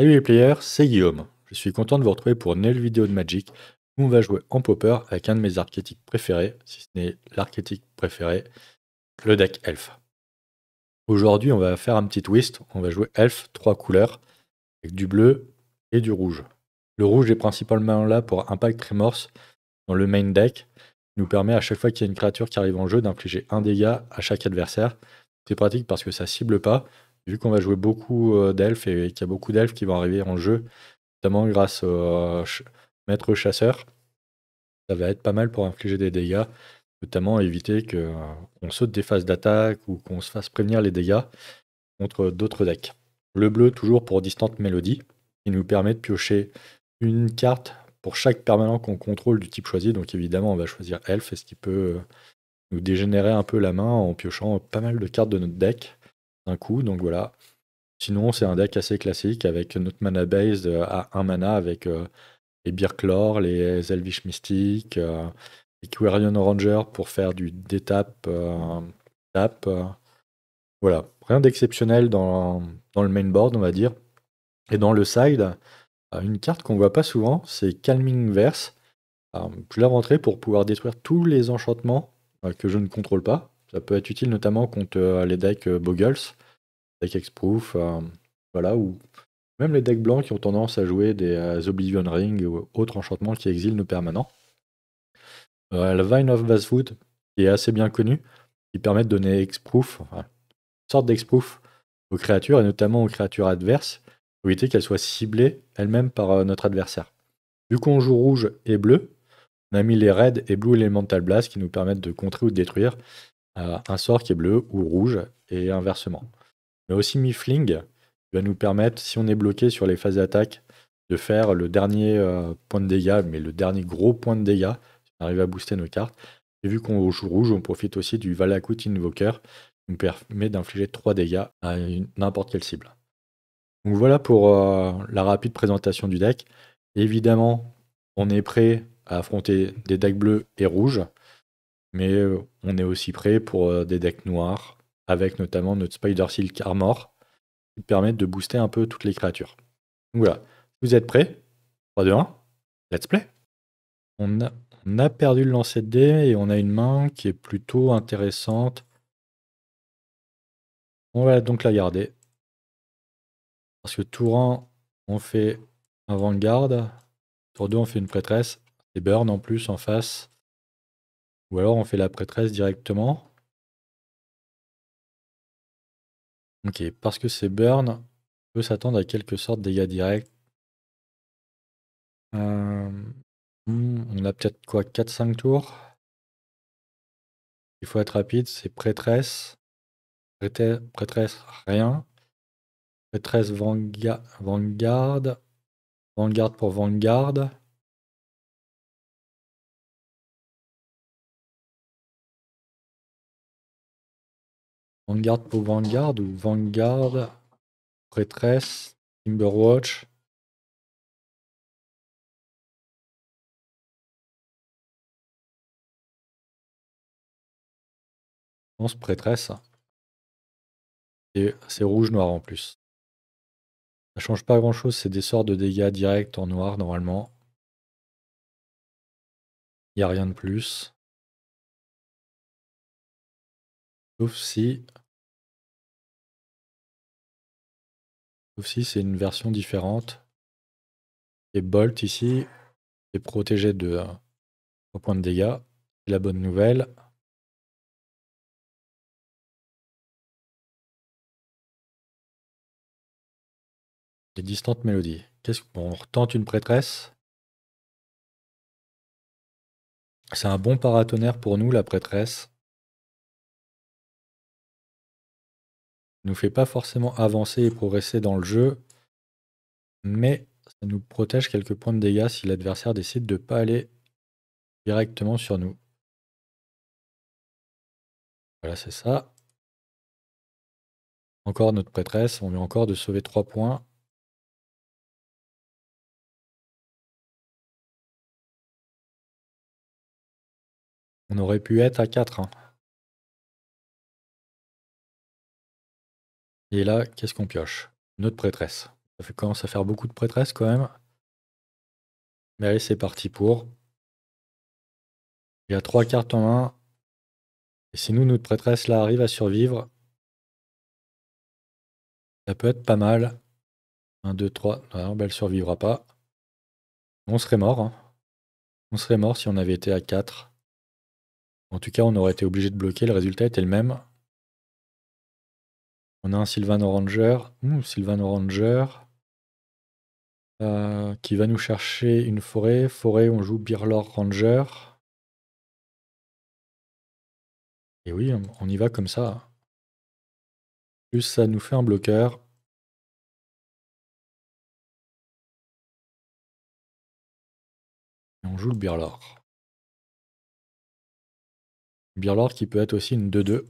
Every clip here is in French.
Salut les players, c'est Guillaume. Je suis content de vous retrouver pour une nouvelle vidéo de Magic où on va jouer en popper avec un de mes archétypes préférés, si ce n'est l'archétype préféré, le deck Elf. Aujourd'hui, on va faire un petit twist. On va jouer Elf, trois couleurs, avec du bleu et du rouge. Le rouge est principalement là pour Impact Remorse dans le main deck. Il nous permet à chaque fois qu'il y a une créature qui arrive en jeu d'infliger un dégât à chaque adversaire. C'est pratique parce que ça cible pas vu qu'on va jouer beaucoup euh, d'elfes et, qu'il y a beaucoup d'elfes qui vont arriver en jeu, notamment grâce au euh, maître chasseur, ça va être pas mal pour infliger des dégâts, notamment éviter qu'on euh, saute des phases d'attaque ou qu'on se fasse prévenir les dégâts contre d'autres decks. Le bleu toujours pour distante mélodie, qui nous permet de piocher une carte pour chaque permanent qu'on contrôle du type choisi. Donc évidemment, on va choisir Elf, et ce qui peut nous dégénérer un peu la main en piochant pas mal de cartes de notre deck d'un coup. Donc voilà. Sinon, c'est un deck assez classique avec notre mana base euh, à 1 mana avec euh, les Birklore, les Elvish Mystic, euh, les Quarian Ranger pour faire du détape. tap, voilà. Rien d'exceptionnel dans, dans, le mainboard on va dire. Et dans le side, une carte qu'on voit pas souvent, c'est Calming Verse. je l'ai rentrée pour pouvoir détruire tous les enchantements que je ne contrôle pas. Ça peut être utile notamment contre euh, les decks euh, Bogles, decks exproof, euh, voilà, ou même les decks blancs qui ont tendance à jouer des Oblivion Ring ou autres enchantements qui exilent nos permanents. Le Vine of Basswood, qui est assez bien connu, qui permet de donner Exproof, sorte d'exproof aux créatures, et notamment aux créatures adverses, pour éviter qu'elles soient ciblées elles-mêmes par notre adversaire. Vu qu'on joue rouge et bleu, on a mis les Red et Blue Elemental Blast qui nous permettent de contrer ou de détruire un sort qui est bleu ou rouge et inversement. Mais aussi Mifling, va nous permettre, si on est bloqué sur les phases d'attaque, de faire le dernier euh, point de dégâts, mais le dernier gros point de dégâts, si on arrive à booster nos cartes. Et vu qu'on joue rouge, on profite aussi du Valakut Invoker, qui nous permet d'infliger 3 dégâts à n'importe quelle cible. Donc voilà pour euh, la rapide présentation du deck. Évidemment, on est prêt à affronter des decks bleus et rouges mais euh, on est aussi prêt pour euh, des decks noirs, avec notamment notre Spider Silk Armor, qui permet de booster un peu toutes les créatures. Donc voilà, vous êtes prêts 3, 2, 1, let's play on a, perdu le lancer de dés et on a une main qui est plutôt intéressante. On va donc la garder. Parce que tour 1, on fait un Vanguard, Tour 2, on fait une prêtresse. Et burn en plus en face. Ou alors on fait la prêtresse directement. Ok, parce que c'est burn, on peut s'attendre à quelque sorte de dégâts directs. Euh, hmm, on a peut-être quoi 4-5 tours Il faut être rapide, c'est prêtresse. Prêtresse, rien. Prêtresse vanguard. Vanguard pour vanguard. Vanguard pour Vanguard ou Vanguard, Prêtresse, Timberwatch. Je pense Prêtresse. Hein. Et c'est rouge-noir en plus. Ça change pas grand chose, c'est des sorts de dégâts directs en noir normalement. Il n'y a rien de plus. Sauf si si c'est une version différente. Et Bolt ici est protégé de euh, au point de dégâts. la bonne nouvelle. Les distantes mélodies. Qu'est-ce qu'on retente une prêtresse C'est un bon paratonnerre pour nous, la prêtresse. nous fait pas forcément avancer et progresser dans le jeu, mais ça nous protège quelques points de dégâts si l'adversaire décide de ne pas aller directement sur nous. Voilà, c'est ça. Encore notre prêtresse, on vient encore de sauver 3 points. On aurait pu être à 4. Et là, qu'est-ce qu'on pioche Notre prêtresse. Ça fait, commence à faire beaucoup de prêtresses quand même. Mais allez, c'est parti pour. Il y a trois cartes en main. Et si nous, notre prêtresse là arrive à survivre, ça peut être pas mal. 1, 2, 3. Non, elle survivra pas. On serait mort. Hein. On serait mort si on avait été à 4. En tout cas, on aurait été obligé de bloquer. Le résultat était le même. On a un Sylvan Ranger. Ranger. Euh, qui va nous chercher une forêt. Forêt, on joue Birlor Ranger. Et oui, on y va comme ça. Plus ça nous fait un bloqueur. Et on joue le Birlor. Birlor qui peut être aussi une 2-2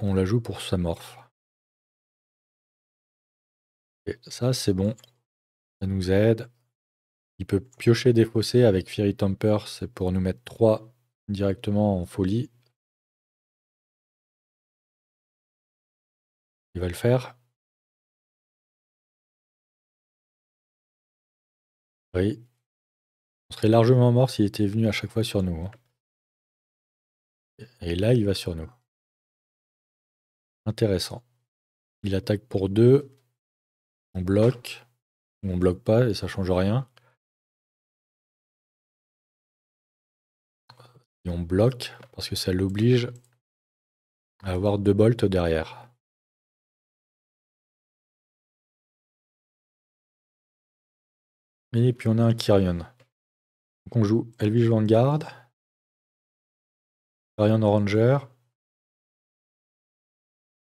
on la joue pour sa morph Et ça, c'est bon. Ça nous aide. Il peut piocher des fossés avec Fury Temper. C'est pour nous mettre 3 directement en folie. Il va le faire. Oui. On serait largement mort s'il était venu à chaque fois sur nous. Hein. Et là, il va sur nous. Intéressant. Il attaque pour deux, On bloque. On bloque pas et ça change rien. Et on bloque parce que ça l'oblige à avoir deux bolts derrière. Et puis on a un Kyrian, Donc on joue Elvish Vanguard, Kyrian Ranger,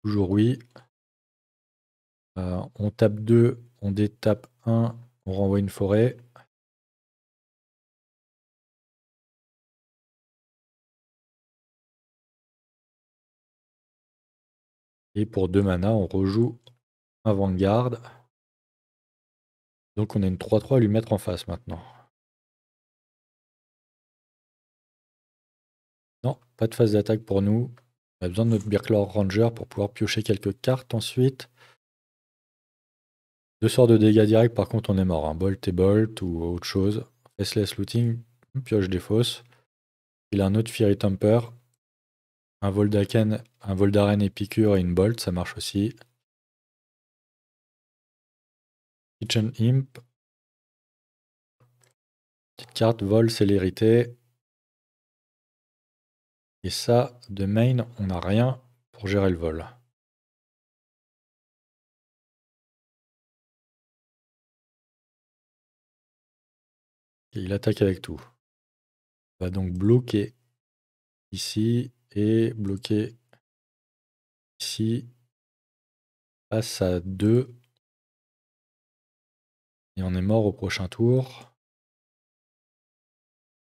Toujours oui. Euh, on tape 2, on détape 1, on renvoie une forêt. Et pour 2 mana, on rejoue avant garde. Donc on a une 3-3 à lui mettre en face maintenant. Non, pas de phase d'attaque pour nous. On a besoin de notre Birklore Ranger pour pouvoir piocher quelques cartes ensuite. Deux sorts de dégâts directs, par contre, on est mort. un hein. Bolt et Bolt ou autre chose. Faceless Looting, pioche des fosses. Il a un autre Fiery Tumper. Un Voldaken, un Voldaren Épicure et une Bolt, ça marche aussi. Kitchen Imp. Petite carte, vol, célérité. Et ça, de main, on n'a rien pour gérer le vol. il attaque avec tout. On va donc bloquer ici et bloquer ici. face à 2. Et on est mort au prochain tour.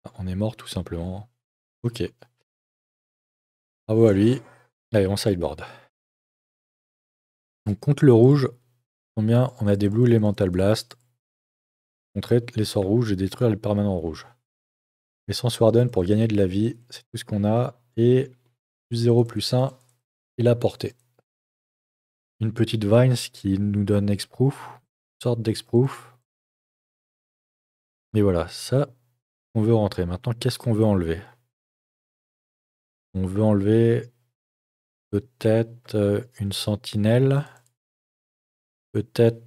Ah, on est mort tout simplement. Ok. Bravo à lui. Allez, on sideboard. Donc contre le rouge, combien on a des blues Elemental Blast traite les sorts rouges et détruire les permanents rouges. Les sans Warden pour gagner de la vie, c'est tout ce qu'on a. Et plus 0, plus 1, et la portée. Une petite Vines qui nous donne Exproof, sorte d'Exproof. Mais voilà, ça, on veut rentrer. Maintenant, qu'est-ce qu'on veut enlever on veut enlever peut-être euh, une sentinelle, peut-être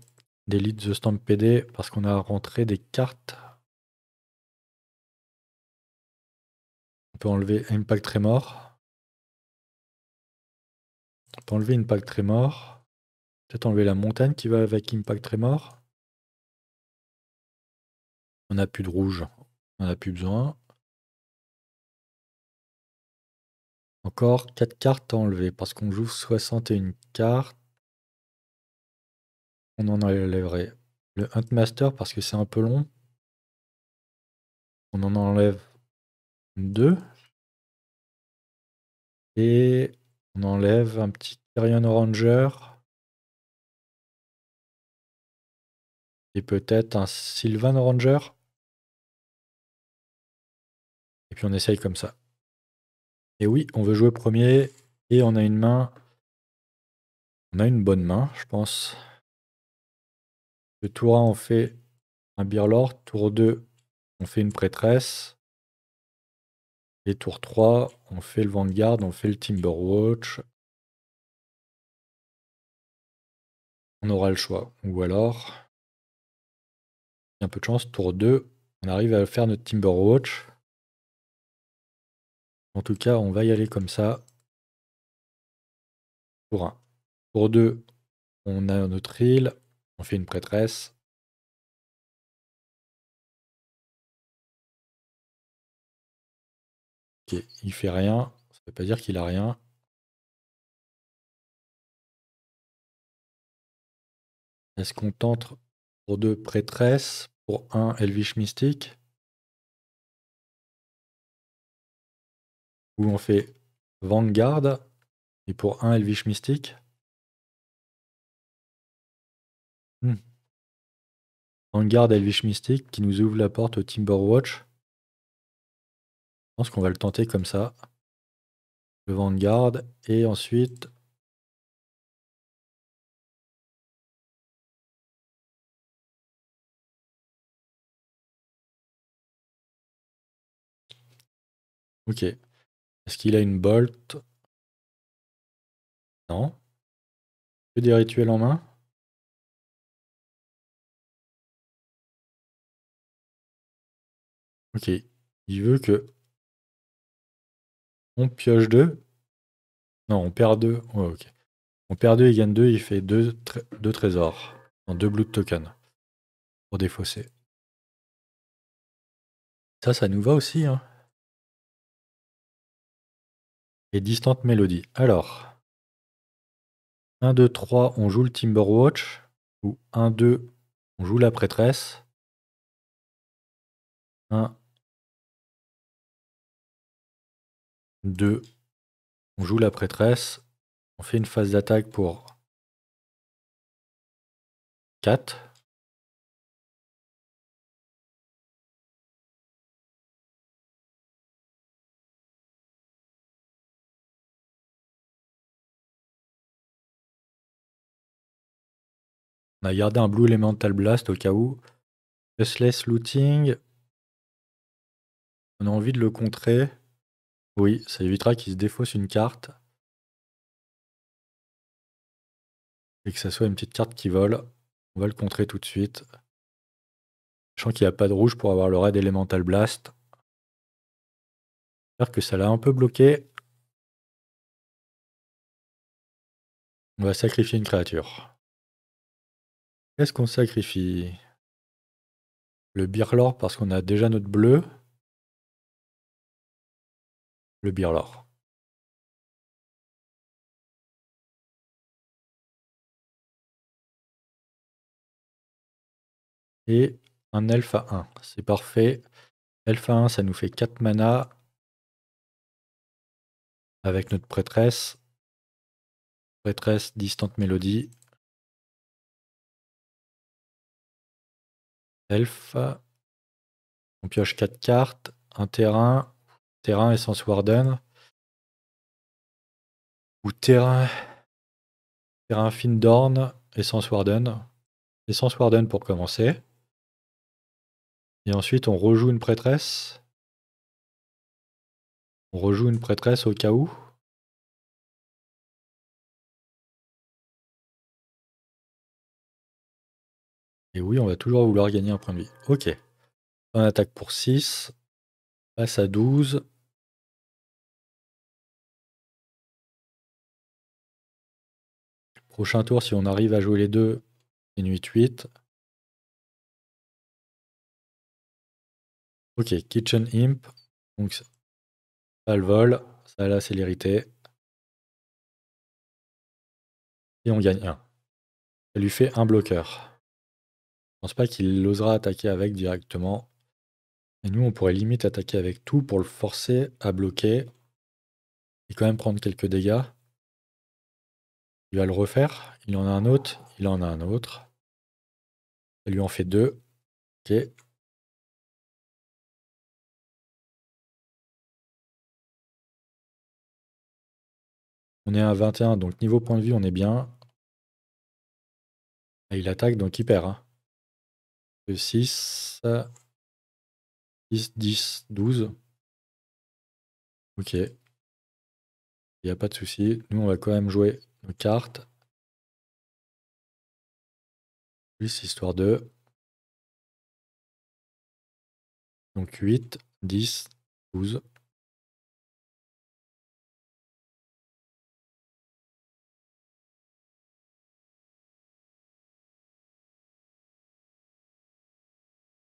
des leads The PD parce qu'on a rentré des cartes. On peut enlever Impact Tremor. On peut enlever Impact Tremor. Peut-être enlever la montagne qui va avec Impact Tremor. On n'a plus de rouge. On a plus besoin. Encore 4 cartes à enlever parce qu'on joue 61 cartes. On en enlèverait le Huntmaster parce que c'est un peu long. On en enlève 2. Et on enlève un petit Tyrion Ranger. Et peut-être un Sylvan Ranger. Et puis on essaye comme ça. Et oui, on veut jouer premier et on a une main. On a une bonne main, je pense. Le tour 1, on fait un birlord. Tour 2, on fait une prêtresse. Et tour 3, on fait le Vanguard, on fait le Timberwatch. On aura le choix. Ou alors, un peu de chance, tour 2, on arrive à faire notre Timberwatch. En tout cas, on va y aller comme ça. Pour un. Pour deux, on a notre île. On fait une prêtresse. Ok, il fait rien. Ça ne veut pas dire qu'il a rien. Est-ce qu'on tente pour deux prêtresses, pour un elvish mystique où on fait Vanguard et pour un Elvish Mystique. Hmm. Vanguard Elvish Mystique qui nous ouvre la porte au Timberwatch. Je pense qu'on va le tenter comme ça. Le Vanguard et ensuite Ok. Est-ce qu'il a une bolt Non. Que des rituels en main Ok. Il veut que on pioche 2. Non, on perd 2. ok. On perd deux il gagne deux. il fait deux, trésors, deux trésors. En 2 blue tokens. Pour défausser. Ça, ça nous va aussi. Hein distante mélodie Alors, 1, 2, 3, on joue le Timberwatch. Ou 1, 2, on joue la prêtresse. 1, 2, on joue la prêtresse. On fait une phase d'attaque pour 4. On a gardé un Blue Elemental Blast au cas où. Useless Looting. On a envie de le contrer. Oui, ça évitera qu'il se défausse une carte. Et que ça soit une petite carte qui vole. On va le contrer tout de suite. Sachant qu'il n'y a pas de rouge pour avoir le raid Elemental Blast. J'espère que ça l'a un peu bloqué. On va sacrifier une créature est ce qu'on sacrifie Le birlor parce qu'on a déjà notre bleu. Le birlor. Et un alpha 1. C'est parfait. Alpha 1, ça nous fait 4 mana. Avec notre prêtresse. Prêtresse, distante mélodie. Elf. On pioche 4 cartes, un terrain, terrain essence warden. Ou terrain. Terrain Findorn, essence warden. Essence warden pour commencer. Et ensuite on rejoue une prêtresse. On rejoue une prêtresse au cas où. Et oui, on va toujours vouloir gagner un point de vie. Ok. On attaque pour 6. Passe à 12. Prochain tour, si on arrive à jouer les deux, c'est 8-8. Ok, Kitchen Imp. Donc, ça le vol, ça a la célérité. Et on gagne 1. Ça lui fait un bloqueur pense pas qu'il osera attaquer avec directement. Et nous, on pourrait limite attaquer avec tout pour le forcer à bloquer et quand même prendre quelques dégâts. Il va le refaire. Il en a un autre. Il en a un autre. Ça lui en fait deux. Ok. On est à 21, donc niveau point de vue, on est bien. Et il attaque, donc il perd. Hein. 6, 6, 10, 12. Ok. Il n'y a pas de souci. Nous, on va quand même jouer nos cartes. Plus histoire de. Donc 8, 10, 12.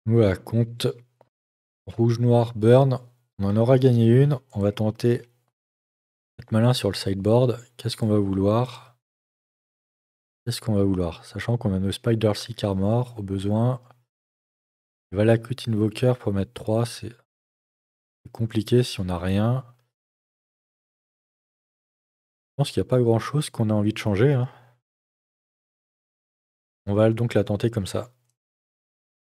Voilà, compte rouge, noir, burn. On en aura gagné une. On va tenter être malin sur le sideboard. Qu'est-ce qu'on va vouloir Qu'est-ce qu'on va vouloir Sachant qu'on a nos Spider Seek Armor au besoin. Valakut Invoker pour mettre 3, c'est compliqué si on n'a rien. Je pense qu'il n'y a pas grand chose qu'on a envie de changer. Hein. On va donc la tenter comme ça.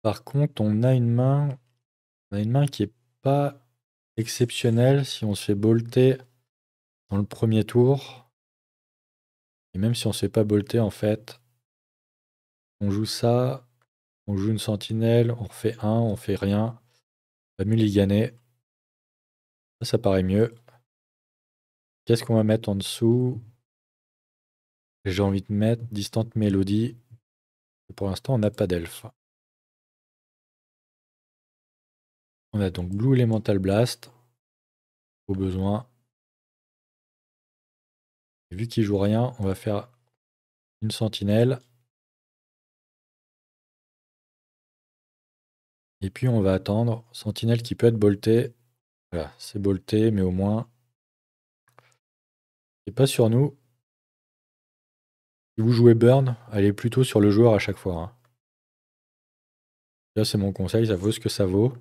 Par contre, on a une main on a une main qui n'est pas exceptionnelle si on se fait bolter dans le premier tour. Et même si on se fait pas bolter, en fait, on joue ça, on joue une sentinelle, on refait un, on fait rien. On va mulliganer. Ça, ça paraît mieux. Qu'est-ce qu'on va mettre en dessous J'ai envie de mettre Distante Mélodie. pour l'instant, on n'a pas d'elfe. On a donc Blue Elemental Blast. Au besoin. vu qu'il joue rien, on va faire une sentinelle. Et puis on va attendre. Sentinelle qui peut être bolté. Voilà, c'est bolté, mais au moins. C'est pas sur nous. Si vous jouez burn, allez plutôt sur le joueur à chaque fois. Hein. Là, c'est mon conseil, ça vaut ce que ça vaut.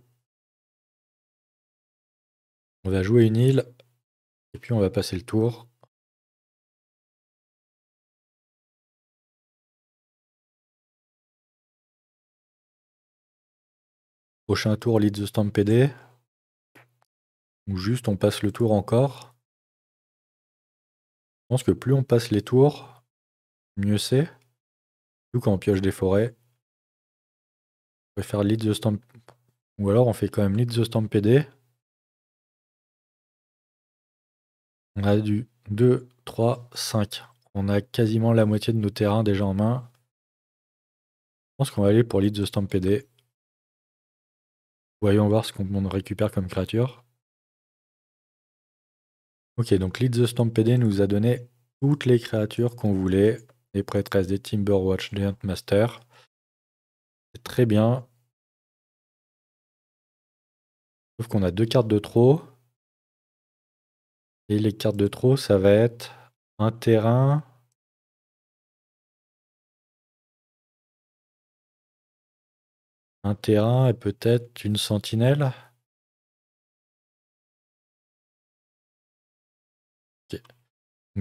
On va jouer une île et puis on va passer le tour. Prochain tour, Lead the Stampede. Ou juste on passe le tour encore. Je pense que plus on passe les tours, mieux c'est. Plus quand on pioche des forêts. On peut faire Lead the Stamp. Ou alors on fait quand même Lead the Stampede. On a du 2, 3, 5. On a quasiment la moitié de nos terrains déjà en main. Je pense qu'on va aller pour Lead the Stampede. Voyons voir ce qu'on récupère comme créature. Ok, donc Lead the Stampede nous a donné toutes les créatures qu'on voulait. Les prêtresses des Timberwatch Giant Master. C'est très bien. Sauf qu'on a deux cartes de trop. Et les cartes de trop, ça va être un terrain. Un terrain et peut-être une sentinelle.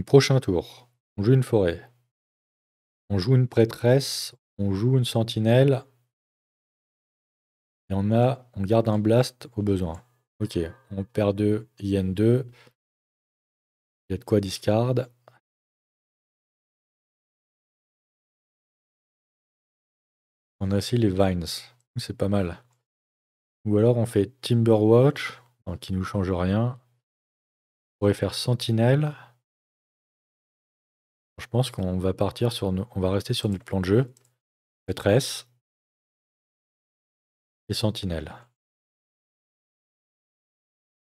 prochain tour. On joue une forêt. On joue une prêtresse. On joue une sentinelle. Et on a, on garde un blast au besoin. Ok, on perd deux. IN2. Il y a de quoi discard. On a aussi les Vines. C'est pas mal. Ou alors on fait Timberwatch, qui nous change rien. On pourrait faire Sentinelle. Je pense qu'on va partir sur on va rester sur notre plan de jeu. Maîtresse. Et Sentinelle.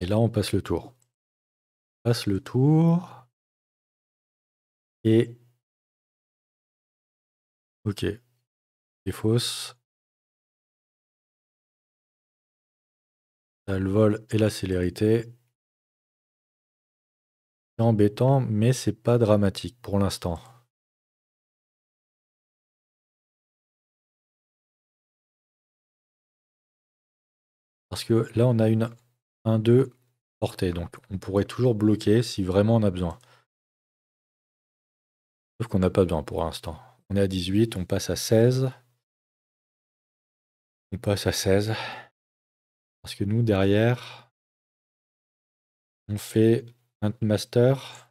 Et là, on passe le tour passe le tour. Et. Ok. C'est fausse. le vol et la célérité. C'est embêtant, mais c'est pas dramatique pour l'instant. Parce que là, on a une 1, 2, portée. Donc on pourrait toujours bloquer si vraiment on a besoin. Sauf qu'on n'a pas besoin pour l'instant. On est à 18, on passe à 16. On passe à 16. Parce que nous, derrière, on fait un master.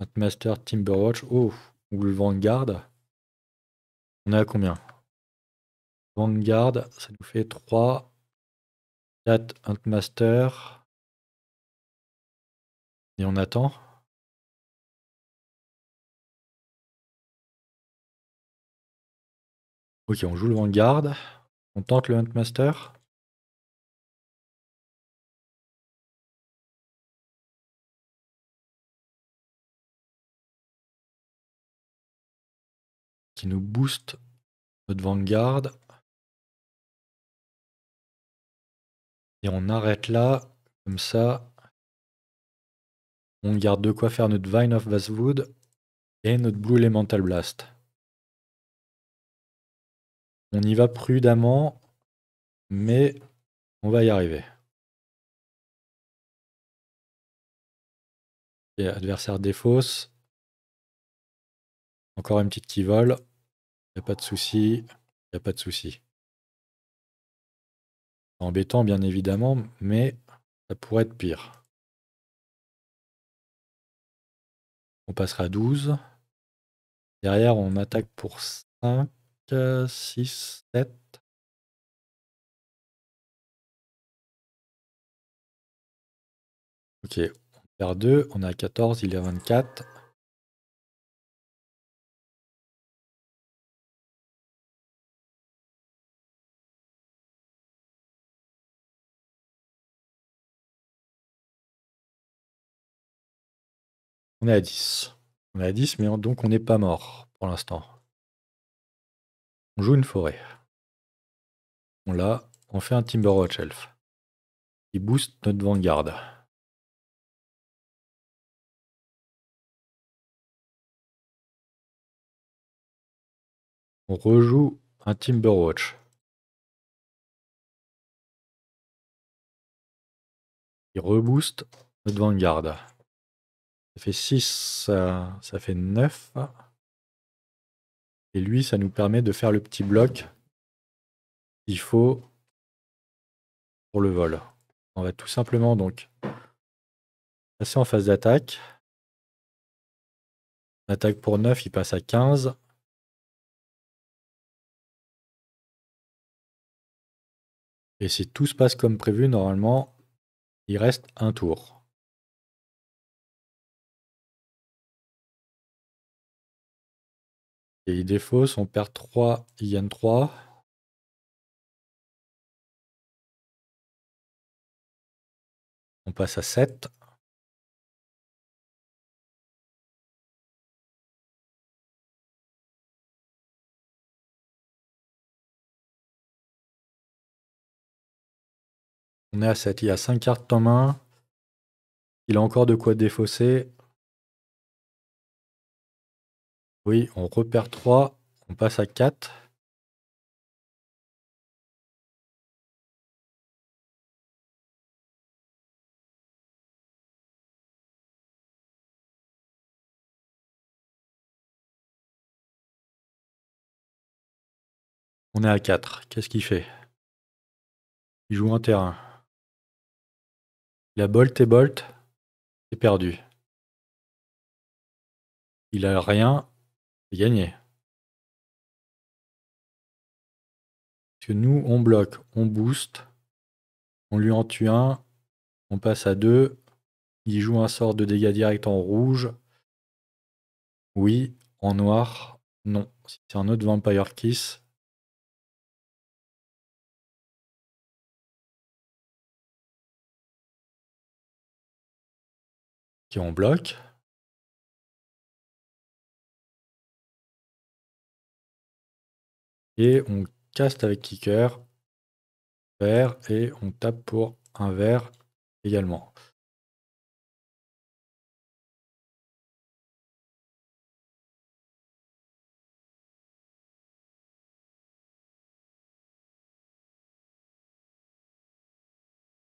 Un master Timberwatch. Oh, ou le Vanguard. On est à combien Vanguard, ça nous fait 3, Hunt Huntmaster. Et on attend. Ok, on joue le Vanguard. On tente le Huntmaster. Qui nous booste notre Vanguard. Et on arrête là, comme ça. On garde de quoi faire notre Vine of Basswood et notre Blue Elemental Blast. On y va prudemment, mais on va y arriver. Et adversaire défausse. Encore une petite qui vole. Il n'y a pas de souci. Il n'y a pas de souci embêtant, bien évidemment, mais ça pourrait être pire. On passera à 12. Derrière, on attaque pour 5, 6, 7. Ok, on perd 2, on a 14, il est à 24. à 10. On est 10, mais donc on n'est pas mort pour l'instant. On joue une forêt. On l'a, on fait un Timberwatch Elf. Qui booste notre vanguard. On rejoue un Timberwatch. Il rebooste notre vanguard. Ça fait 6, ça, fait 9. Et lui, ça nous permet de faire le petit bloc qu'il faut pour le vol. On va tout simplement donc passer en phase d'attaque. attaque pour 9, il passe à 15. Et si tout se passe comme prévu, normalement, il reste un tour. Et il défausse, on perd 3, il gagne 3. On passe à 7. On est à 7. Il y a 5 cartes en main. Il a encore de quoi défausser. Oui, on repère 3, on passe à 4. On est à 4. Qu'est-ce qu'il fait Il joue un terrain. La a bolt et bolt. C'est perdu. Il a rien gagné. Parce que nous, on bloque, on booste, on lui en tue un, on passe à deux, il joue un sort de dégâts directs en rouge. Oui, en noir, non. Si c'est un autre Vampire Kiss, qui on bloque. Et on caste avec kicker, vert, et on tape pour un vert également.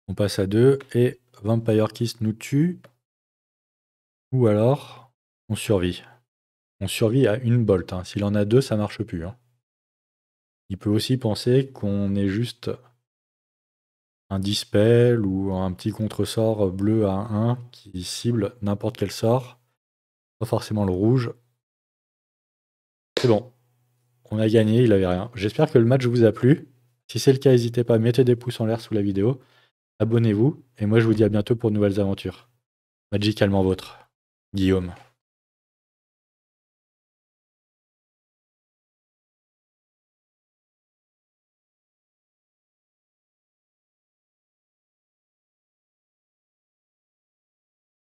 On passe à 2 et Vampire Kiss nous tue. Ou alors, on survit. On survit à une bolt. Hein. S'il en a deux, ça marche plus. Hein. Il peut aussi penser qu'on est juste un dispel ou un petit contresort bleu à 1 qui cible n'importe quel sort, pas forcément le rouge. C'est bon, on a gagné, il avait rien. J'espère que le match vous a plu. Si c'est le cas, n'hésitez pas, mettez des pouces en l'air sous la vidéo, abonnez-vous, et moi je vous dis à bientôt pour de nouvelles aventures. Magicalement vôtre, Guillaume.